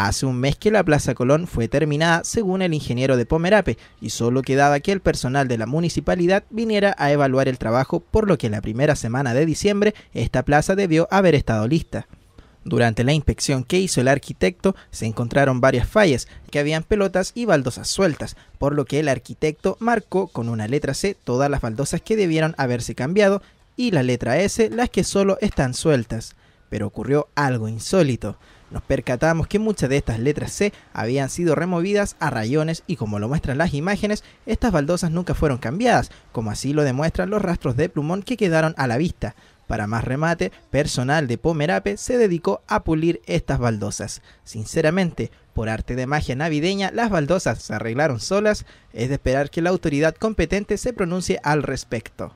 Hace un mes que la Plaza Colón fue terminada según el ingeniero de Pomerape y solo quedaba que el personal de la municipalidad viniera a evaluar el trabajo, por lo que la primera semana de diciembre esta plaza debió haber estado lista. Durante la inspección que hizo el arquitecto se encontraron varias fallas, que habían pelotas y baldosas sueltas, por lo que el arquitecto marcó con una letra C todas las baldosas que debieron haberse cambiado y la letra S las que solo están sueltas pero ocurrió algo insólito. Nos percatamos que muchas de estas letras C habían sido removidas a rayones y como lo muestran las imágenes, estas baldosas nunca fueron cambiadas, como así lo demuestran los rastros de plumón que quedaron a la vista. Para más remate, personal de Pomerape se dedicó a pulir estas baldosas. Sinceramente, por arte de magia navideña, las baldosas se arreglaron solas, es de esperar que la autoridad competente se pronuncie al respecto.